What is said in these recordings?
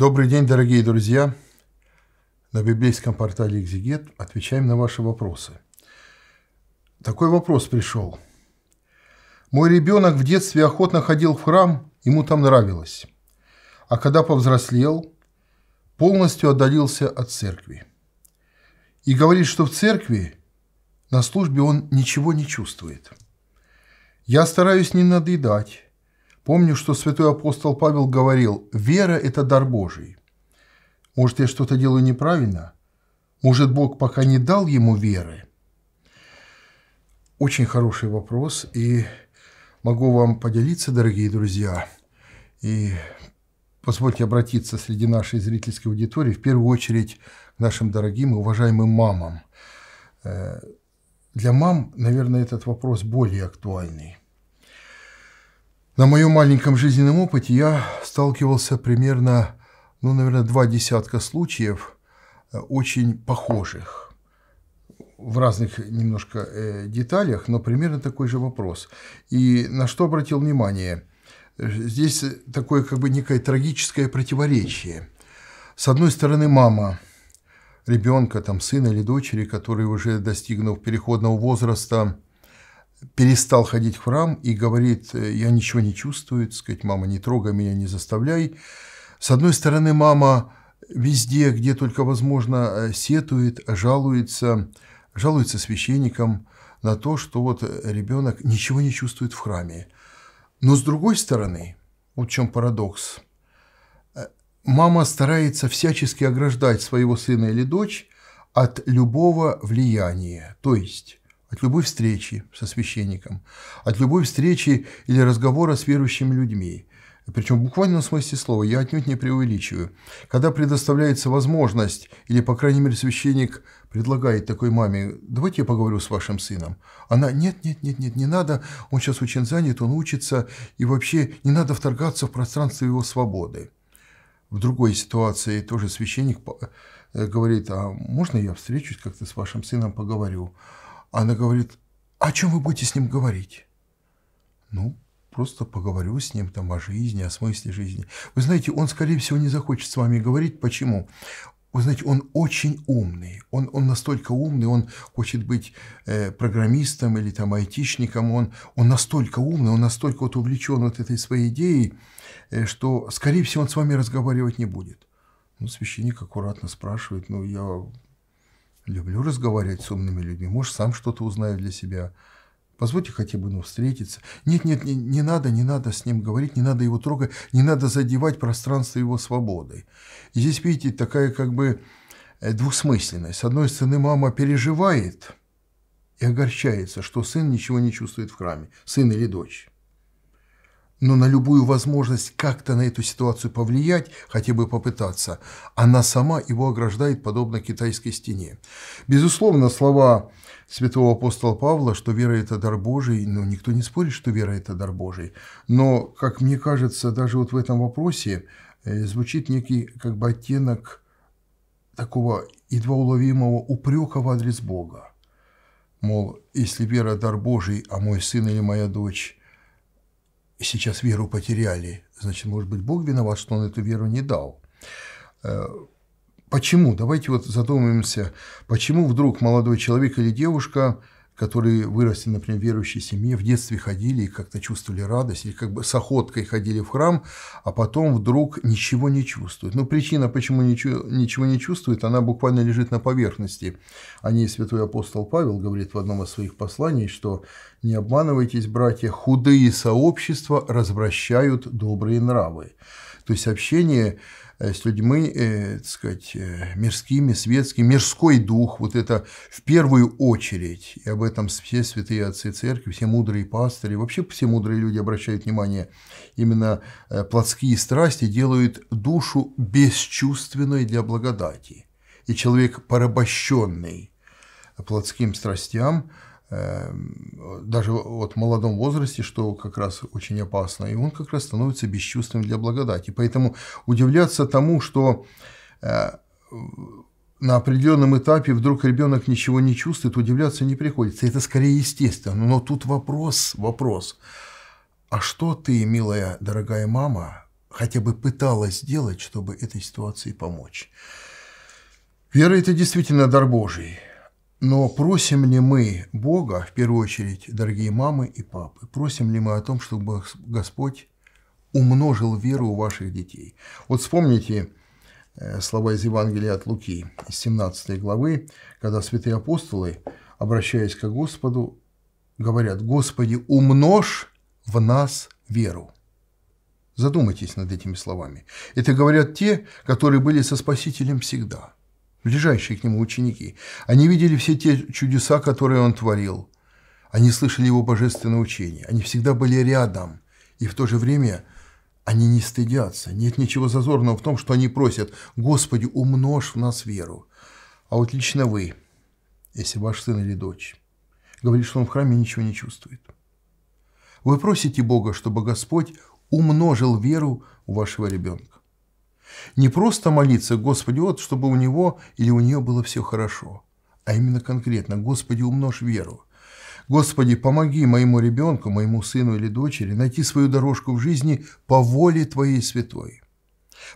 Добрый день, дорогие друзья! На библейском портале «Экзегет» отвечаем на ваши вопросы. Такой вопрос пришел. Мой ребенок в детстве охотно ходил в храм, ему там нравилось. А когда повзрослел, полностью отдалился от церкви. И говорит, что в церкви на службе он ничего не чувствует. Я стараюсь не надоедать, Помню, что святой апостол Павел говорил, «Вера – это дар Божий». Может, я что-то делаю неправильно? Может, Бог пока не дал ему веры? Очень хороший вопрос, и могу вам поделиться, дорогие друзья, и позвольте обратиться среди нашей зрительской аудитории в первую очередь к нашим дорогим и уважаемым мамам. Э, для мам, наверное, этот вопрос более актуальный. На моем маленьком жизненном опыте я сталкивался примерно, ну, наверное, два десятка случаев, э, очень похожих в разных немножко э, деталях, но примерно такой же вопрос. И на что обратил внимание? Здесь такое как бы некое трагическое противоречие. С одной стороны, мама ребенка, там, сына или дочери, который уже достигнув переходного возраста, перестал ходить в храм и говорит, «Э, я ничего не чувствую, сказать, мама, не трогай меня, не заставляй. С одной стороны, мама везде, где только возможно, э, сетует, жалуется, жалуется священникам на то, что вот э, ребенок ничего не чувствует в храме. Но с другой стороны, вот в чем парадокс, мама старается всячески ограждать своего сына или дочь от любого влияния. То есть от любой встречи со священником, от любой встречи или разговора с верующими людьми. Причем в буквальном смысле слова я отнюдь не преувеличиваю. Когда предоставляется возможность, или, по крайней мере, священник предлагает такой маме, давайте я поговорю с вашим сыном. Она, нет, нет, нет, нет, не надо, он сейчас очень занят, он учится, и вообще не надо вторгаться в пространство его свободы. В другой ситуации тоже священник э, говорит, а можно я встречусь как-то с вашим сыном, поговорю? Она говорит, о чем вы будете с ним говорить? Ну, просто поговорю с ним там о жизни, о смысле жизни. Вы знаете, он, скорее всего, не захочет с вами говорить. Почему? Вы знаете, он очень умный, он, он настолько умный, он хочет быть э, программистом или там айтишником, он, он настолько умный, он настолько вот увлечен вот этой своей идеей, э, что, скорее всего, он с вами разговаривать не будет. Ну, священник аккуратно спрашивает, ну, я Люблю разговаривать с умными людьми. Может, сам что-то узнаю для себя. Позвольте хотя бы, ну, встретиться. Нет, нет, не, не надо, не надо с ним говорить, не надо его трогать, не надо задевать пространство его свободы. И здесь, видите, такая как бы э, двусмысленность. С одной стороны, мама переживает и огорчается, что сын ничего не чувствует в храме, сын или дочь но на любую возможность как-то на эту ситуацию повлиять, хотя бы попытаться, она сама его ограждает, подобно китайской стене. Безусловно, слова святого апостола Павла, что вера – это дар Божий, ну, никто не спорит, что вера – это дар Божий, но, как мне кажется, даже вот в этом вопросе э, звучит некий как бы оттенок такого едва уловимого упрека в адрес Бога. Мол, если вера – дар Божий, а мой сын или моя дочь сейчас веру потеряли, значит, может быть, Бог виноват, что он эту веру не дал. Э, почему? Давайте вот задумаемся, почему вдруг молодой человек или девушка которые выросли, например, в верующей семье, в детстве ходили и как-то чувствовали радость, или как бы с охоткой ходили в храм, а потом вдруг ничего не чувствуют. Но ну, причина, почему ничего, ничего не чувствуют, она буквально лежит на поверхности. О ней святой апостол Павел говорит в одном из своих посланий, что «не обманывайтесь, братья, худые сообщества развращают добрые нравы». То есть общение Э, с людьми, э, так сказать, э, мирскими, светскими, мирской дух, вот это в первую очередь, и об этом все святые отцы церкви, все мудрые пастыри, вообще все мудрые люди обращают внимание, именно э, плотские страсти делают душу бесчувственной для благодати, и человек порабощенный плотским страстям – Эм, даже вот в молодом возрасте, что как раз очень опасно, и он как раз становится бесчувственным для благодати. Поэтому удивляться тому, что э, на определенном этапе вдруг ребенок ничего не чувствует, удивляться не приходится. Это скорее естественно. Но тут вопрос, вопрос. А что ты, милая, дорогая мама, хотя бы пыталась сделать, чтобы этой ситуации помочь? Вера – это действительно дар Божий – но просим ли мы Бога, в первую очередь, дорогие мамы и папы, просим ли мы о том, чтобы Господь умножил веру у ваших детей? Вот вспомните э, слова из Евангелия от Луки, из 17 главы, когда святые апостолы, обращаясь к Господу, говорят, «Господи, умножь в нас веру». Задумайтесь над этими словами. Это говорят те, которые были со Спасителем всегда – ближайшие к нему ученики. Они видели все те чудеса, которые он творил. Они слышали его божественное учение. Они всегда были рядом. И в то же время они не стыдятся. Нет ничего зазорного в том, что они просят «Господи, умножь в нас веру». А вот лично вы, если ваш сын или дочь, говорит, что он в храме ничего не чувствует. Вы просите Бога, чтобы Господь умножил веру у вашего ребенка. Не просто молиться «Господи, вот, чтобы у него или у нее было все хорошо», а именно конкретно «Господи, умножь веру». Господи, помоги моему ребенку, моему сыну или дочери найти свою дорожку в жизни по воле Твоей святой.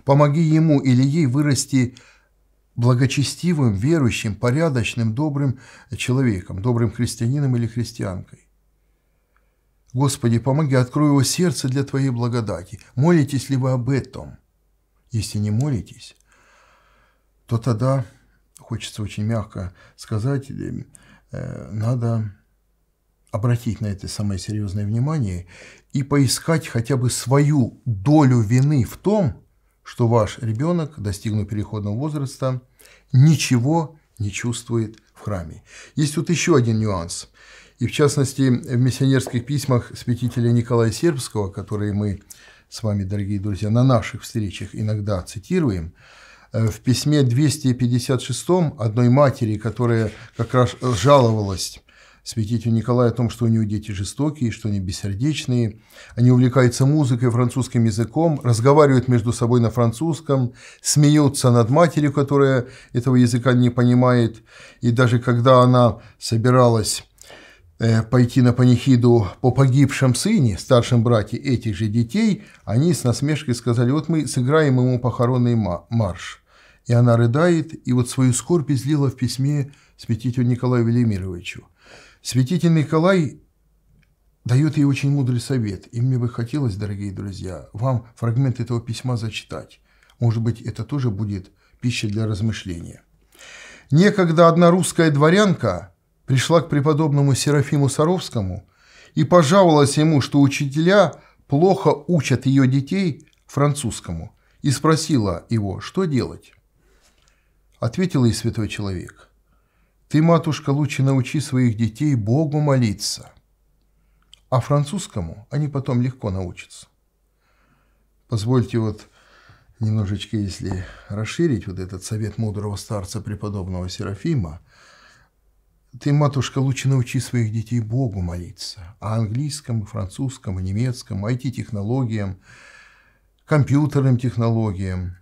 Помоги ему или ей вырасти благочестивым, верующим, порядочным, добрым человеком, добрым христианином или христианкой. Господи, помоги, открой его сердце для Твоей благодати. Молитесь ли вы об этом? Если не молитесь, то тогда, хочется очень мягко сказать, э, надо обратить на это самое серьезное внимание и поискать хотя бы свою долю вины в том, что ваш ребенок, достигнув переходного возраста, ничего не чувствует в храме. Есть тут еще один нюанс. И в частности, в миссионерских письмах святителя Николая Сербского, которые мы с вами, дорогие друзья, на наших встречах иногда цитируем, э, в письме 256 одной матери, которая как раз жаловалась святителю Николаю о том, что у него дети жестокие, что они бессердечные, они увлекаются музыкой, французским языком, разговаривают между собой на французском, смеются над матерью, которая этого языка не понимает, и даже когда она собиралась Э, пойти на панихиду по погибшем сыне, старшем брате этих же детей, они с насмешкой сказали, вот мы сыграем ему похоронный марш. И она рыдает, и вот свою скорбь излила в письме святителю Николаю Велимировичу. Святитель Николай дает ей очень мудрый совет, и мне бы хотелось, дорогие друзья, вам фрагмент этого письма зачитать. Может быть, это тоже будет пища для размышления. Некогда одна русская дворянка – пришла к преподобному Серафиму Саровскому и пожаловалась ему, что учителя плохо учат ее детей французскому, и спросила его, что делать. Ответил ей святой человек, «Ты, матушка, лучше научи своих детей Богу молиться, а французскому они потом легко научатся». Позвольте вот немножечко, если расширить вот этот совет мудрого старца преподобного Серафима, ты, матушка, лучше научи своих детей Богу молиться, а английском, и французском, и немецком, IT-технологиям, компьютерным технологиям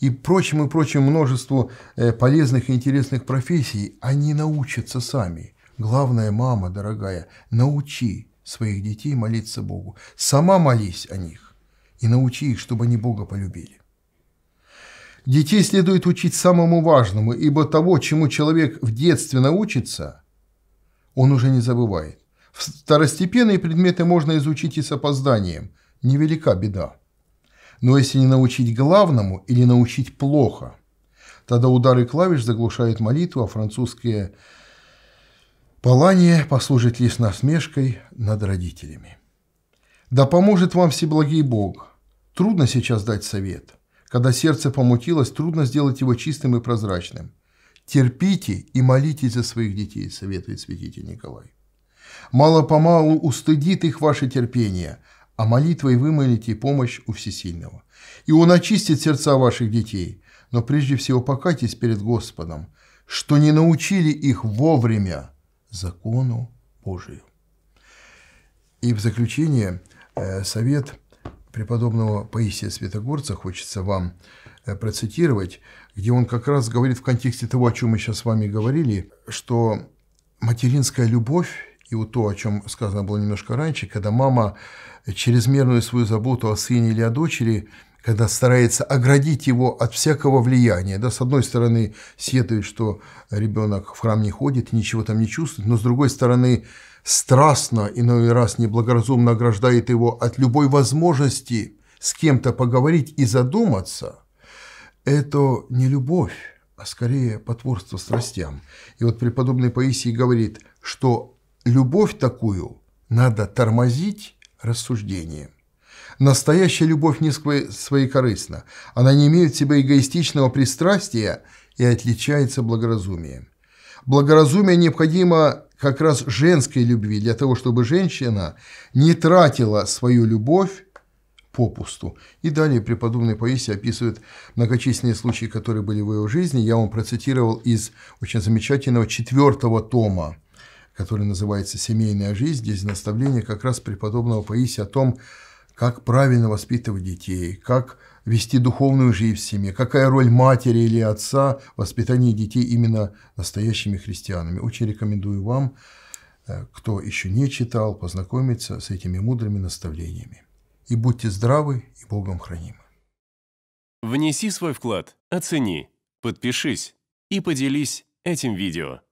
и прочим и прочим множеству э, полезных и интересных профессий. Они научатся сами. Главное, мама дорогая, научи своих детей молиться Богу. Сама молись о них и научи их, чтобы они Бога полюбили. Детей следует учить самому важному, ибо того, чему человек в детстве научится, он уже не забывает. Второстепенные предметы можно изучить и с опозданием. Невелика беда. Но если не научить главному или научить плохо, тогда удары клавиш заглушают молитву, а французские палание послужат лишь насмешкой над родителями. Да поможет вам всеблагий Бог. Трудно сейчас дать совет. Когда сердце помутилось, трудно сделать его чистым и прозрачным. «Терпите и молитесь за своих детей», – советует святитель Николай. «Мало-помалу устыдит их ваше терпение, а молитвой вымолите помощь у Всесильного. И Он очистит сердца ваших детей, но прежде всего покайтесь перед Господом, что не научили их вовремя закону Божию». И в заключение э, совет – преподобного Паисия Святогорца хочется вам э, процитировать, где он как раз говорит в контексте того, о чем мы сейчас с вами говорили, что материнская любовь и вот то, о чем сказано было немножко раньше, когда мама чрезмерную свою заботу о сыне или о дочери когда старается оградить его от всякого влияния. Да, с одной стороны, сетует, что ребенок в храм не ходит и ничего там не чувствует, но с другой стороны, страстно, иной раз неблагоразумно ограждает его от любой возможности с кем-то поговорить и задуматься, это не любовь, а скорее потворство страстям. И вот преподобный Паисий говорит, что любовь такую надо тормозить рассуждением. Настоящая любовь не своекорыстна. Она не имеет в себе эгоистичного пристрастия и отличается благоразумием. Благоразумие необходимо как раз женской любви, для того, чтобы женщина не тратила свою любовь попусту. И далее преподобный Паисий описывает многочисленные случаи, которые были в его жизни. Я вам процитировал из очень замечательного четвертого тома, который называется «Семейная жизнь». Здесь наставление как раз преподобного Паисия о том, как правильно воспитывать детей, как вести духовную жизнь в семье, какая роль матери или отца в воспитании детей именно настоящими христианами. Очень рекомендую вам, э, кто еще не читал, познакомиться с этими мудрыми наставлениями. И будьте здравы и Богом хранимы. Внеси свой вклад, оцени, подпишись и поделись этим видео.